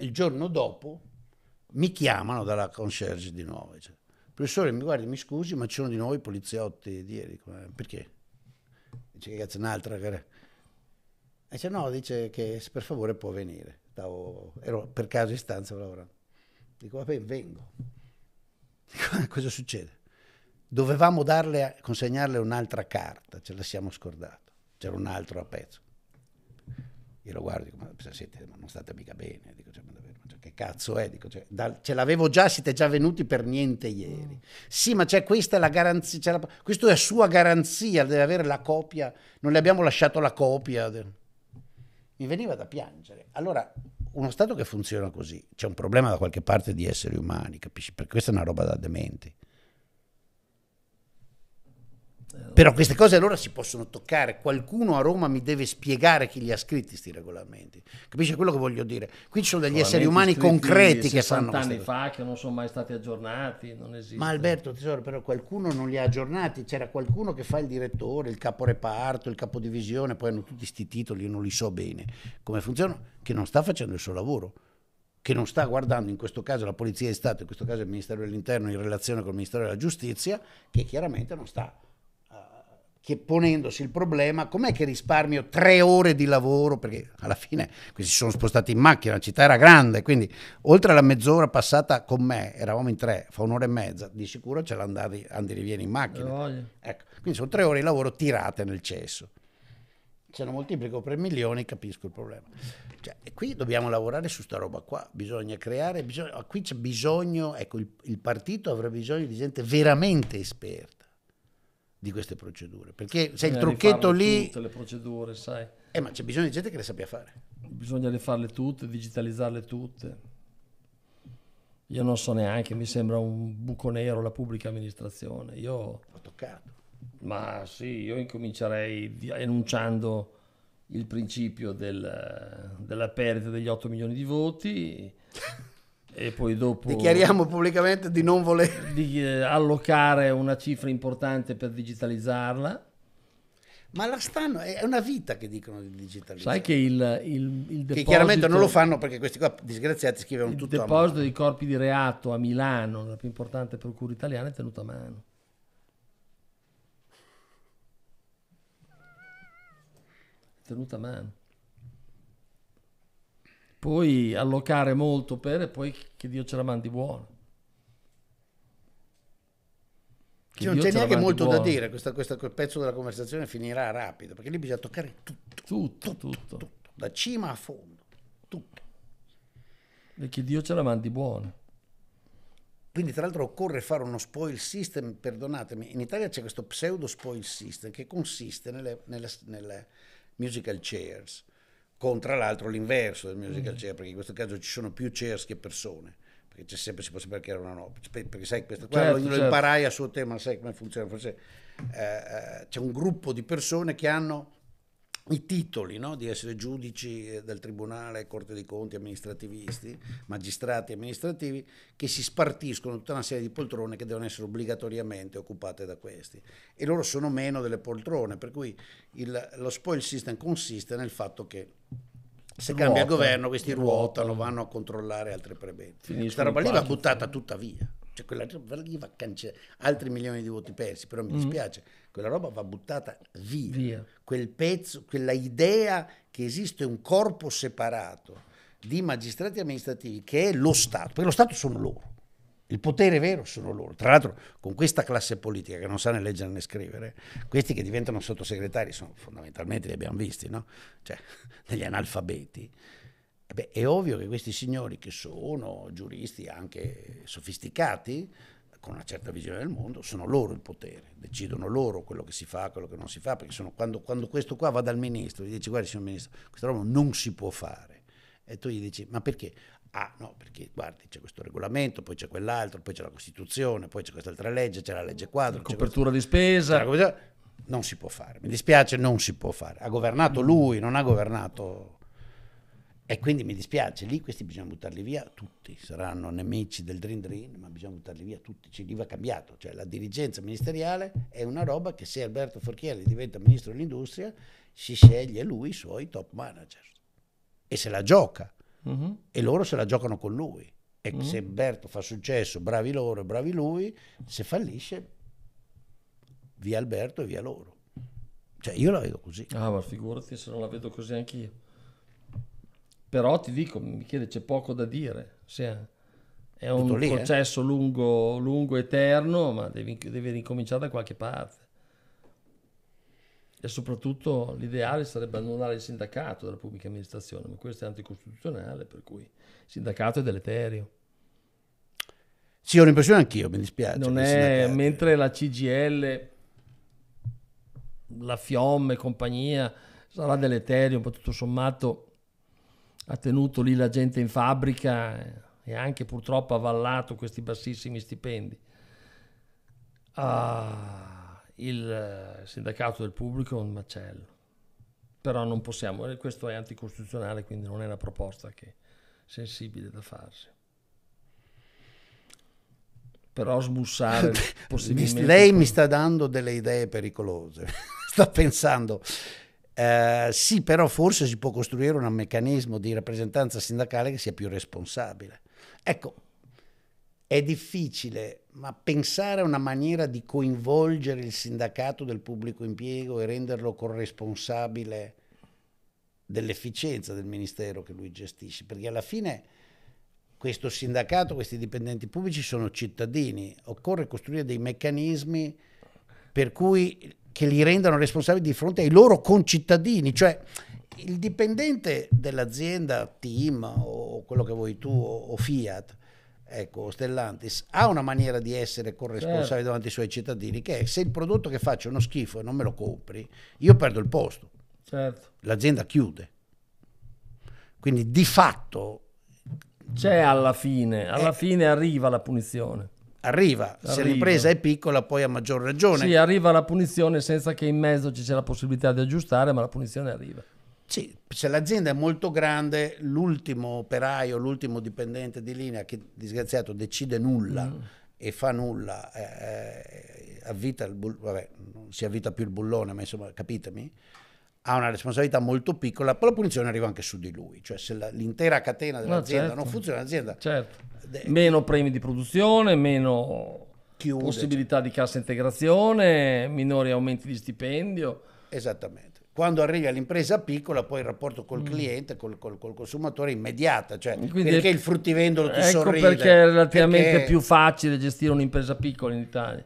il giorno dopo mi chiamano dalla concierge di nuovo. Dice, cioè, professore, mi guardi, mi scusi, ma ci sono di nuovo i poliziotti di ieri. Perché? Dice, che cazzo, un'altra E dice, no, dice che per favore può venire. Stavo, ero per caso in stanza lavorando. Dico, vabbè, vengo. Dico, ah, cosa succede? Dovevamo darle, consegnarle un'altra carta, ce la siamo scordata. C'era un altro a pezzo. Io lo guardo dico, ma siete, ma non state mica bene, dico, cioè, ma davvero, cioè, che cazzo è? Dico, cioè, da, ce l'avevo già, siete già venuti per niente ieri. Mm. Sì, ma c'è questa è la garanzia, la, questa è la sua garanzia, deve avere la copia, non le abbiamo lasciato la copia. Mi veniva da piangere. Allora, uno Stato che funziona così, c'è un problema da qualche parte di esseri umani, capisci? Perché questa è una roba da dementi. Però queste cose allora si possono toccare. Qualcuno a Roma mi deve spiegare chi li ha scritti questi regolamenti. Capisci quello che voglio dire? Qui ci sono degli esseri umani concreti che fanno sanno anni fa che non sono mai stati aggiornati, non esiste. Ma Alberto, tesoro, però qualcuno non li ha aggiornati. C'era qualcuno che fa il direttore, il caporeparto, il capodivisione, poi hanno tutti questi titoli, io non li so bene come funzionano, che non sta facendo il suo lavoro che non sta guardando in questo caso la Polizia di Stato, in questo caso il Ministero dell'Interno in relazione col Ministero della Giustizia, che chiaramente non sta che ponendosi il problema com'è che risparmio tre ore di lavoro, perché alla fine qui si sono spostati in macchina, la città era grande, quindi oltre alla mezz'ora passata con me, eravamo in tre, fa un'ora e mezza, di sicuro ce l'andati andi rivieni in macchina. Ecco, quindi sono tre ore di lavoro tirate nel cesso. Se lo moltiplico per milioni capisco il problema. Cioè, qui dobbiamo lavorare su sta roba qua, bisogna creare, bisogna, qui c'è bisogno, ecco il, il partito avrà bisogno di gente veramente esperta di queste procedure. Perché se il eh, trucchetto lì... Tutte le procedure, sai. Eh, ma c'è bisogno di gente che le sappia fare. Bisogna farle tutte, digitalizzarle tutte. Io non so neanche, mi sembra un buco nero la pubblica amministrazione. Io... Ho toccato. Ma sì, io incomincerei enunciando il principio del, della perdita degli 8 milioni di voti e poi dopo dichiariamo pubblicamente di non voler di eh, allocare una cifra importante per digitalizzarla. Ma la stanno, è una vita che dicono di digitalizzare. Sai che il, il, il deposito... Che chiaramente non lo fanno perché questi qua disgraziati scrivono tutto a mano. Il deposito dei corpi di reato a Milano, la più importante procura italiana, è tenuto a mano. È tenuto a mano puoi allocare molto per e poi che Dio ce la mandi buona. Che cioè, non c'è neanche molto buono. da dire, questa, questa, quel pezzo della conversazione finirà rapido, perché lì bisogna toccare tutto. Tutto, tutto. tutto, tutto da cima a fondo, tutto. E che Dio ce la mandi buona. Quindi tra l'altro occorre fare uno spoil system, perdonatemi, in Italia c'è questo pseudo spoil system che consiste nelle, nelle, nelle musical chairs, con tra l'altro l'inverso del musical mm. chair, perché in questo caso ci sono più chairs che persone. Perché sempre, si può sempre creare una no, perché sai, questo qua certo, lo, certo. imparai a suo tema, sai come funziona. Forse, eh, eh c'è un gruppo di persone che hanno i titoli no? di essere giudici eh, del Tribunale, Corte dei Conti, amministrativisti, magistrati amministrativi, che si spartiscono tutta una serie di poltrone che devono essere obbligatoriamente occupate da questi. E loro sono meno delle poltrone, per cui il, lo spoil system consiste nel fatto che se Ruota, cambia il governo questi ruotano, vanno a controllare altre prebende. Questa roba lì va buttata tutta via. Cioè quella roba lì va cancellata, altri milioni di voti persi, però mi mm dispiace, quella roba va buttata via. via. Quel pezzo, quella idea che esiste un corpo separato di magistrati amministrativi che è lo Stato, perché lo Stato sono loro. Il potere vero sono loro. Tra l'altro, con questa classe politica che non sa né leggere né scrivere, questi che diventano sottosegretari sono fondamentalmente, li abbiamo visti, no? Cioè, degli analfabeti. Eh beh, è ovvio che questi signori che sono giuristi anche sofisticati, con una certa visione del mondo, sono loro il potere, decidono loro quello che si fa, quello che non si fa, perché sono, quando, quando, questo qua va dal ministro gli dice guardi signor ministro, questa roba non si può fare, e tu gli dici ma perché? Ah no, perché guardi c'è questo regolamento, poi c'è quell'altro, poi c'è la Costituzione, poi c'è quest'altra legge, c'è la legge quadro. La copertura questa... di spesa. Non si può fare, mi dispiace, non si può fare. Ha governato lui, non ha governato e quindi mi dispiace, lì questi bisogna buttarli via tutti, saranno nemici del Dream Dream, ma bisogna buttarli via tutti, cioè, lì va cambiato, cioè la dirigenza ministeriale è una roba che se Alberto Forchieri diventa ministro dell'industria si sceglie lui i suoi top manager e se la gioca uh-huh. e loro se la giocano con lui e uh-huh. se Alberto fa successo, bravi loro e bravi lui, se fallisce via Alberto e via loro. Cioè io la vedo così. Ah ma figurati se non la vedo così anch'io. Però ti dico, mi chiede, c'è poco da dire. Se eh. è un lì, eh? processo eh? lungo, lungo, eterno, ma devi, devi ricominciare da qualche parte. E soprattutto l'ideale sarebbe annullare il sindacato della pubblica amministrazione, ma questo è anticostituzionale, per cui il sindacato è deleterio. Sì, ho l'impressione anch'io, mi dispiace. Non è, mentre la CGL, la Fiom e compagnia sarà deleterio, ma tutto sommato ha tenuto lì la gente in fabbrica e anche purtroppo avallato questi bassissimi stipendi. Ah, il eh, sindacato del pubblico è un macello. Però non possiamo, eh, questo è anticostituzionale, quindi non è una proposta che sensibile da farsi però smussare possibilmente. Lei mi sta dando delle idee pericolose. sta pensando eh, sì, però forse si può costruire un meccanismo di rappresentanza sindacale che sia più responsabile. Ecco, è difficile, ma pensare a una maniera di coinvolgere il sindacato del pubblico impiego e renderlo corresponsabile dell'efficienza del ministero che lui gestisce, perché alla fine questo sindacato, questi dipendenti pubblici sono cittadini, occorre costruire dei meccanismi per cui che li rendano responsabili di fronte ai loro concittadini, cioè il dipendente dell'azienda Team o quello che vuoi tu o, Fiat, ecco, Stellantis, ha una maniera di essere corresponsabile certo. davanti ai suoi cittadini che è se il prodotto che faccio è uno schifo e non me lo compri, io perdo il posto. Certo. L'azienda chiude. Quindi di fatto... C'è alla fine, alla è, eh. fine arriva la punizione arriva. arriva. Se l'impresa è piccola, poi a maggior ragione. Sì, arriva la punizione senza che in mezzo ci sia la possibilità di aggiustare, ma la punizione arriva. Sì, se l'azienda è molto grande, l'ultimo operaio, l'ultimo dipendente di linea che disgraziato decide nulla mm. e fa nulla, eh, eh avvita il bull- vabbè, non si avvita più il bullone, ma insomma, capitemi ha una responsabilità molto piccola, però la punizione arriva anche su di lui, cioè se la, l'intera catena dell'azienda no, certo. non funziona, l'azienda... Certo. De- meno premi di produzione, meno chiude, possibilità cioè. di cassa integrazione, minori aumenti di stipendio. Esattamente quando arrivi all'impresa piccola, poi il rapporto col mm. cliente, col, col, col consumatore è immediato. Cioè, Quindi, perché il fruttivendolo ti ecco sorride? Perché è relativamente perché... più facile gestire un'impresa piccola in Italia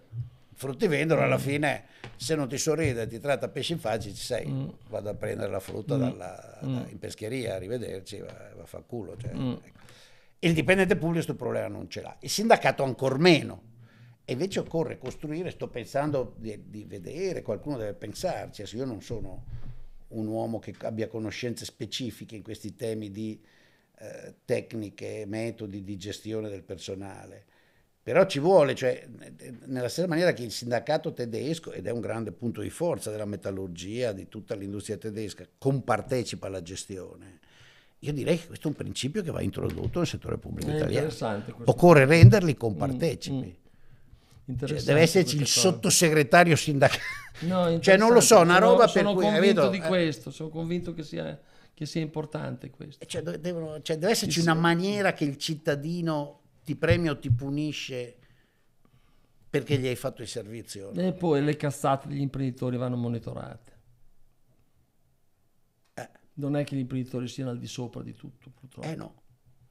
fruttivendolo alla mm. fine se non ti sorride ti tratta pesci in faccia ci sei mm. vado a prendere la frutta mm. dalla, mm. da, in pescheria arrivederci va, va a far culo cioè, mm. ecco. il dipendente pubblico questo problema non ce l'ha il sindacato ancor meno e invece occorre costruire sto pensando di, di vedere qualcuno deve pensarci io non sono un uomo che abbia conoscenze specifiche in questi temi di eh, tecniche metodi di gestione del personale però ci vuole, cioè, nella stessa maniera che il sindacato tedesco, ed è un grande punto di forza della metallurgia, di tutta l'industria tedesca, compartecipa alla gestione. Io direi che questo è un principio che va introdotto nel settore pubblico è italiano. Occorre renderli compartecipi. Mm, mm. Cioè, deve esserci il cosa. sottosegretario sindacale. No, cioè, non lo so, una roba sono, per sono cui... Sono convinto vedo, di eh. questo, sono convinto che sia, che sia importante questo. Eh, cioè, devono, cioè, deve esserci sì, una maniera che il cittadino ti premia o ti punisce perché gli hai fatto il servizio. E poi le cassate degli imprenditori vanno monitorate. Eh. Non è che gli imprenditori siano al di sopra di tutto, purtroppo. Eh no.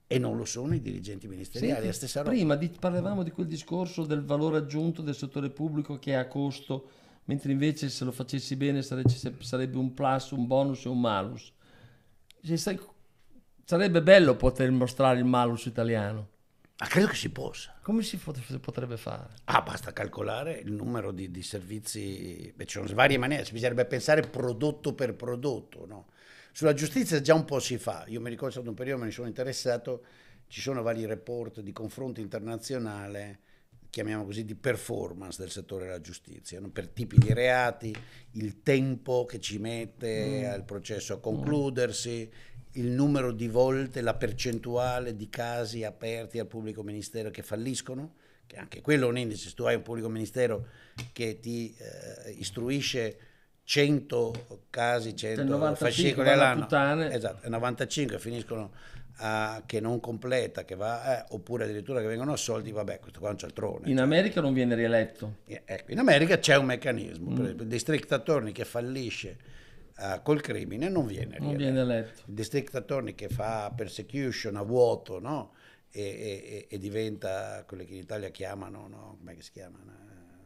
E non lo sono i dirigenti ministeriali, Senti, stessa roba. Prima di, parlavamo di quel discorso del valore aggiunto del settore pubblico che è a costo, mentre invece se lo facessi bene sarebbe un plus, un bonus e un malus. Sarebbe bello poter mostrare il malus italiano ma credo che si possa. Come si, potrebbe fare? Ah, basta calcolare il numero di, di servizi, Beh, ci sono varie maniere, bisognerebbe pensare prodotto per prodotto. No? Sulla giustizia già un po' si fa, io mi ricordo stato un periodo, me ne sono interessato, ci sono vari report di confronto internazionale, chiamiamo così, di performance del settore della giustizia, no? per tipi di reati, il tempo che ci mette mm. al processo a concludersi. Mm il numero di volte, la percentuale di casi aperti al pubblico ministero che falliscono, che anche quello è un indice, se tu hai un pubblico ministero che ti eh, istruisce 100 casi, 100 fascicoli all'anno, esatto, 95 finiscono a, che non completa, che va, eh, oppure addirittura che vengono assolti, vabbè, questo qua è un cialtrone. In cioè. America non viene rieletto. Eh, ecco, in America c'è un meccanismo, mm. per esempio, il district attorney che fallisce eh, col crimine non viene rieletto. Non viene eletto. Il district attorney che fa persecution a vuoto, no? E, e, e, diventa quello che in Italia chiamano, no? come si chiama?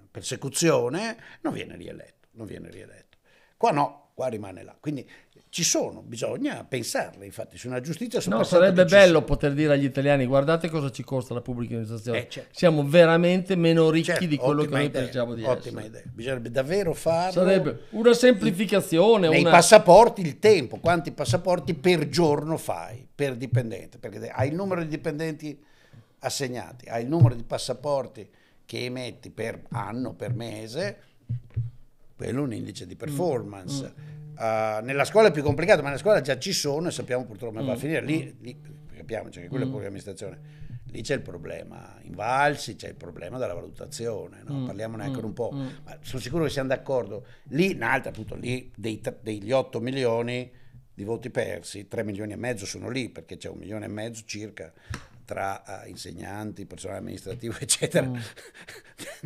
Persecuzione, non viene rieletto, non viene rieletto. Qua no, qua rimane là. Quindi ci sono, bisogna pensarle, infatti, su una giustizia No, sarebbe bello poter dire agli italiani guardate cosa ci costa la pubblica amministrazione. Eh, certo. Siamo veramente meno ricchi certo, di quello che noi idea, pensiamo di ottima essere. Ottima idea. Bisognerebbe davvero fare Sarebbe una semplificazione, nei una... passaporti il tempo, quanti passaporti per giorno fai per dipendente, perché hai il numero di dipendenti assegnati, hai il numero di passaporti che emetti per anno, per mese quello è un indice di mm. performance. Mm. Uh, nella scuola è più complicato, ma nella scuola già ci sono e sappiamo purtroppo come va a mm. finire. Lì, mm. lì capiamoci cioè che quello mm. è programmazione. Lì c'è il problema in Valsi, c'è il problema della valutazione, no? mm. parliamone ancora un po', ma sono sicuro che siamo d'accordo. Lì, un'altra appunto, lì dei, degli 8 milioni di voti persi, 3 milioni e mezzo sono lì, perché c'è un milione e mezzo circa tra uh, insegnanti, personale amministrativo, eccetera, mm.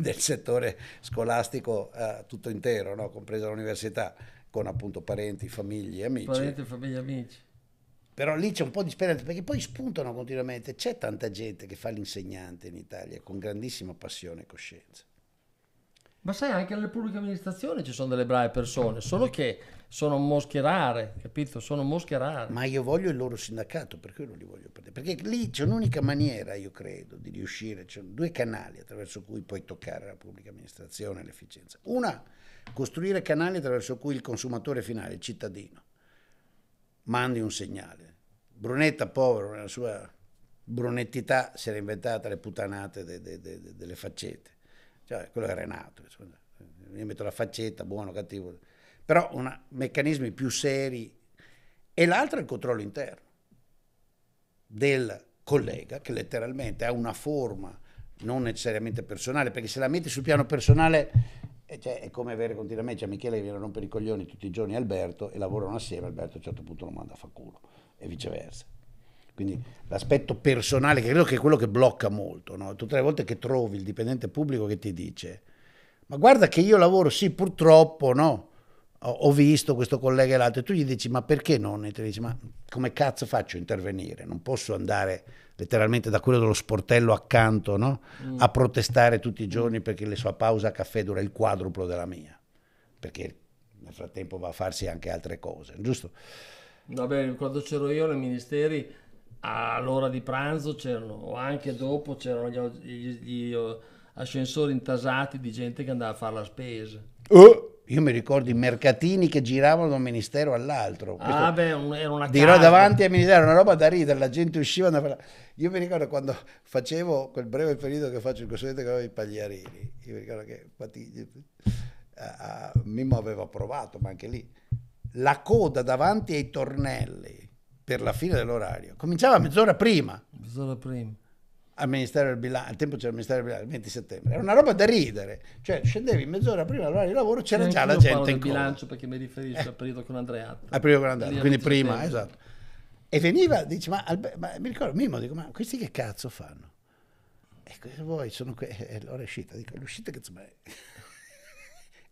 del settore scolastico uh, tutto intero, no? compresa l'università, con appunto parenti, famiglie, e amici. Parenti, famiglie, e amici. Però lì c'è un po' di speranza, perché poi spuntano continuamente. C'è tanta gente che fa l'insegnante in Italia con grandissima passione e coscienza. Ma sai, anche nelle pubbliche amministrazioni ci sono delle brave persone, mm. solo che sono mosche rare, capito? Sono mosche rare. Ma io voglio il loro sindacato, perché io non li voglio perdere. Perché lì c'è un'unica maniera, io credo, di riuscire, ci sono due canali attraverso cui puoi toccare la pubblica amministrazione e l'efficienza. Una, costruire canali attraverso cui il consumatore finale, il cittadino, mandi un segnale. Brunetta, povero, nella sua brunettità, si era inventata le puttanate de, de, de, delle faccette cioè, quello è Renato. Insomma. Io metto la faccetta, buono, cattivo. Però una, meccanismi più seri. E l'altro è il controllo interno del collega che letteralmente ha una forma non necessariamente personale, perché se la metti sul piano personale eh, cioè, è come avere continuamente, cioè Michele che viene a rompere i coglioni tutti i giorni Alberto e lavorano assieme, Alberto a un certo punto lo manda a fa culo e viceversa. Quindi l'aspetto personale, che credo che è quello che blocca molto, no? tutte le volte che trovi il dipendente pubblico che ti dice, ma guarda che io lavoro, sì purtroppo, no? ho visto questo collega e l'altro, e tu gli dici ma perché non? E ti dici ma come cazzo faccio a intervenire? Non posso andare letteralmente da quello dello sportello accanto no? Mm. a protestare tutti i giorni perché la sua pausa a caffè dura il quadruplo della mia, perché nel frattempo va a farsi anche altre cose, giusto? Vabbè, quando c'ero io nei ministeri all'ora di pranzo c'erano, o anche dopo c'erano gli, gli, gli ascensori intasati di gente che andava a fare la spesa. Oh, io mi ricordo i mercatini che giravano da un ministero all'altro. Ah, Questo, ah, beh, un, era una Dirò casa. davanti al ministero, una roba da ridere, la gente usciva. Andava... Io mi ricordo quando facevo quel breve periodo che faccio il consulente con i Pagliarini, io mi ricordo che infatti, uh, Mimmo aveva provato, ma anche lì, la coda davanti ai tornelli per la fine dell'orario. Cominciava mezz'ora prima. Mezz'ora prima. Al Ministero del Bilancio, al tempo c'era il Ministero del Bilancio, il 20 settembre. Era una roba da ridere. Cioè, scendevi mezz'ora prima dell'orario di lavoro, c'era già la gente in coda. bilancio perché mi riferisco eh. al periodo con Andreato. Al periodo con Andreato, quindi prima, settembre. esatto. E veniva, dice, ma, ma, mi ricordo, Mimmo, dico, ma questi che cazzo fanno? Ecco, e cosa vuoi? Sono qui, e l'ora è uscita. Dico, l'uscita che insomma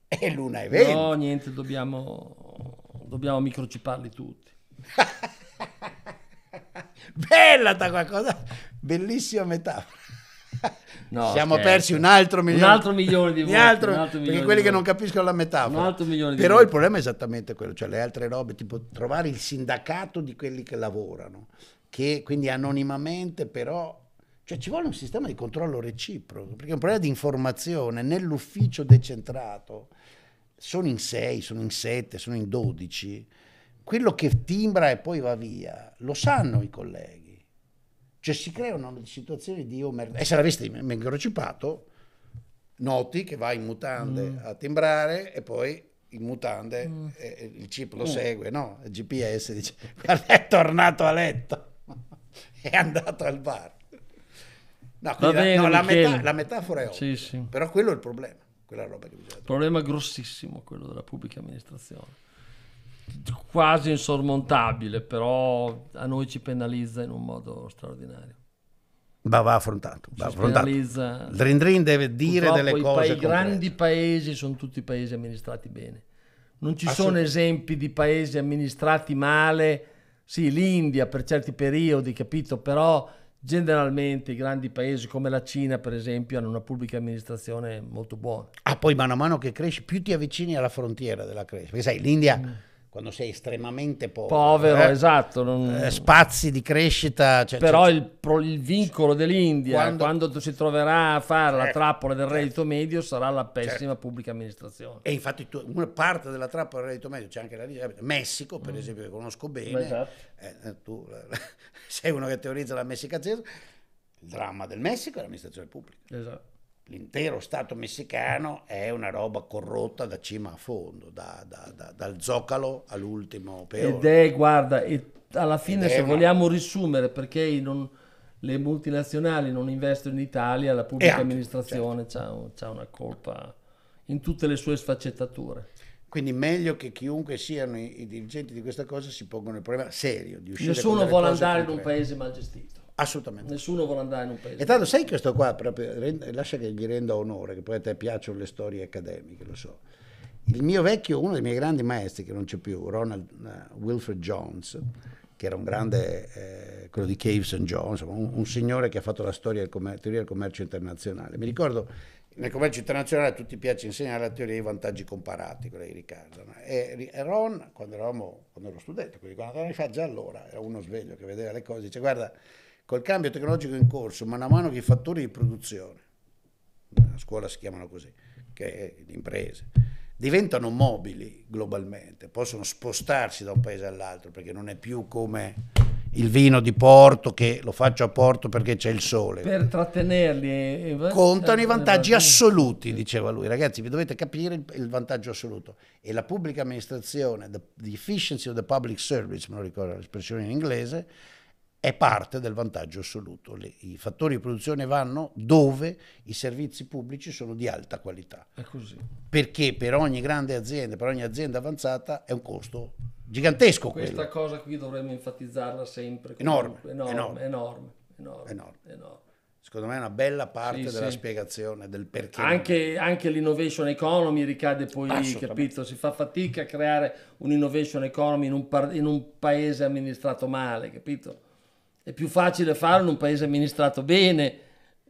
è l'una è venti. No, niente, dobbiamo, dobbiamo microchiparli tutti. Bella da qualcosa, bellissima metafora. No, Siamo scherzo. persi un altro milione, un altro milione di volte, altro, altro perché quelli che non capiscono la metafora. Però volte. il problema è esattamente quello, cioè le altre robe, tipo trovare il sindacato di quelli che lavorano, che quindi anonimamente però cioè ci vuole un sistema di controllo reciproco, perché è un problema di informazione nell'ufficio decentrato. Sono in 6, sono in 7, sono in 12 quello che timbra e poi va via, lo sanno i colleghi. Cioè si creano situazioni di omertà. Oh, e se l'avessi incrocipato, noti che va in mutande mm. a timbrare e poi in mutande mm. e il chip lo mm. segue, no? Il GPS dice guarda è tornato a letto, è andato al bar. No, eh, bene, la, no la, metà, la, metafora è ovvia, sì, sì. però quello è il problema, quella roba che bisogna Il problema è grossissimo quello della pubblica amministrazione quasi insormontabile, però a noi ci penalizza in un modo straordinario. Ma va affrontato. Va affrontato. Penalizza... Drin Drin deve dire Purtroppo delle cose. I grandi paesi sono tutti paesi amministrati bene. Non ci sono esempi di paesi amministrati male. Sì, l'India per certi periodi, capito? Però generalmente i grandi paesi come la Cina, per esempio, hanno una pubblica amministrazione molto buona. Ah, poi mano a mano che cresci, più ti avvicini alla frontiera della crescita. Perché sai, l'India... Mm quando sei estremamente povero. Povero, eh? esatto. Non... Eh, spazi di crescita. Cioè, cioè Però cioè, il, pro, il, vincolo dell'India, quando... quando... si troverà a fare eh, la trappola del reddito certo. medio, sarà la pessima certo. pubblica amministrazione. E infatti tu, una parte della trappola del reddito medio, c'è anche la eh, Messico, per mm. esempio, che conosco bene, Beh, esatto. tu sei uno che teorizza la messicazione, il dramma del Messico è l'amministrazione pubblica. Esatto l'intero Stato messicano è una roba corrotta da cima a fondo, da, da, da, dal zoccalo all'ultimo peone. Ed è, guarda, e alla fine Ed se è, vogliamo ma... risumere, perché non, le multinazionali non investono in Italia, la pubblica anche, amministrazione certo. ha una colpa in tutte le sue sfaccettature. Quindi meglio che chiunque siano i, i dirigenti di questa cosa si pongano il problema serio di uscire Nessuno vuole andare in un paese mal gestito. Assolutamente. Nessuno vuole andare in un paese. E tanto sai questo qua, proprio, lascia che gli renda onore, che poi a te piacciono le storie accademiche, lo so. Il mio vecchio, uno dei miei grandi maestri, che non c'è più, Ronald uh, Wilfred Jones, che era un grande, eh, quello di Caves and Jones, un, un, signore che ha fatto la storia del commer- teoria del commercio internazionale. Mi ricordo, nel commercio internazionale a tutti piace insegnare la teoria dei vantaggi comparati, quella di Riccardo. No? E, e, Ron, quando, eravamo, quando ero studente, quindi 40 anni fa, già allora, era uno sveglio che vedeva le cose, dice guarda, Col cambio tecnologico in corso, mano a mano che i fattori di produzione, a scuola si chiamano così, che è l'impresa, diventano mobili globalmente, possono spostarsi da un paese all'altro perché non è più come il vino di Porto che lo faccio a Porto perché c'è il sole. Per trattenerli. Eh, eh, Contano i eh, vantaggi assoluti, diceva lui. Ragazzi, vi dovete capire il, il vantaggio assoluto. E la pubblica amministrazione, the, the efficiency of the public service, me lo ricordo l'espressione in inglese, è parte del vantaggio assoluto. Le, I fattori di produzione vanno dove i servizi pubblici sono di alta qualità. È così. Perché per ogni grande azienda, per ogni azienda avanzata è un costo gigantesco. Questa quello. cosa qui dovremmo enfatizzarla sempre. Enorme enorme enorme, enorme, enorme, enorme, enorme. Secondo me è una bella parte sì, della sì. spiegazione del perché. Anche, anche, l'innovation economy ricade poi lì, capito? Si fa fatica a creare un'innovation economy in un, par- in un paese amministrato male, capito? è più facile farlo in un paese amministrato bene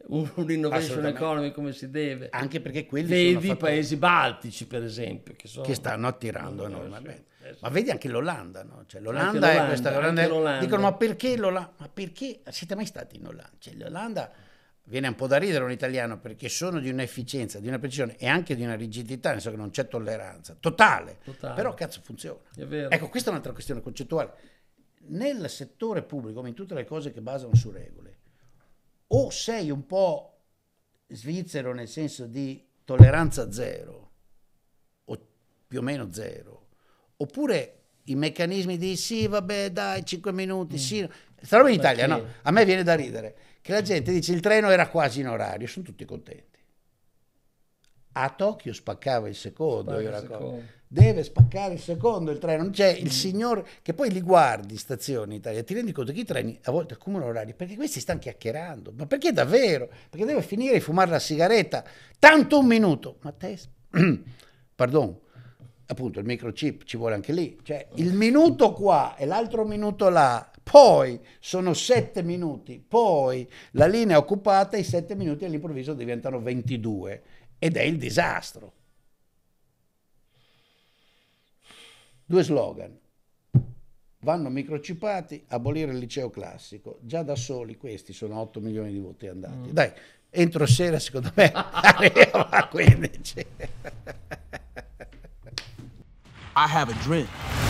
un'innovation economy come si deve. Anche perché quelli vedi i paesi baltici, per esempio, che, sono... che stanno attirando eh, enormemente. Sì, eh, sì. Ma vedi anche l'Olanda, no? Cioè, l'Olanda, anche è questa grande l'Olanda. Dicono, ma perché l'Olanda? Ma perché siete mai stati in Olanda? Cioè, L'Olanda viene un po' da ridere un italiano perché sono di un'efficienza, di una precisione e anche di una rigidità, nel senso che non c'è tolleranza totale. totale. Però cazzo funziona. Ecco, questa è un'altra questione concettuale nel settore pubblico, come in tutte le cose che basano su regole, o sei un po' svizzero nel senso di tolleranza zero, o più o meno zero, oppure i meccanismi di sì, vabbè, dai, 5 minuti, mm. sì. Sarò in Italia, no? A me viene da ridere che la gente dice il treno era quasi in orario, sono tutti contenti a Tokyo spaccava il secondo, Spacca il secondo. deve spaccare il secondo il treno, non c'è mm. il signore che poi li guardi stazioni in Italia, ti rendi conto che i treni a volte accumulano orari perché questi stanno chiacchierando, ma perché davvero? Perché deve finire di fumare la sigaretta, tanto un minuto, ma te, pardon, appunto il microchip ci vuole anche lì, cioè il minuto qua e l'altro minuto là, poi sono sette minuti, poi la linea è occupata, i sette minuti all'improvviso diventano 22 ed è il disastro. Due slogan. Vanno microcipati, abolire il liceo classico. Già da soli questi sono 8 milioni di voti andati. Mm. Dai, entro sera secondo me arriva a 15. I have a dream.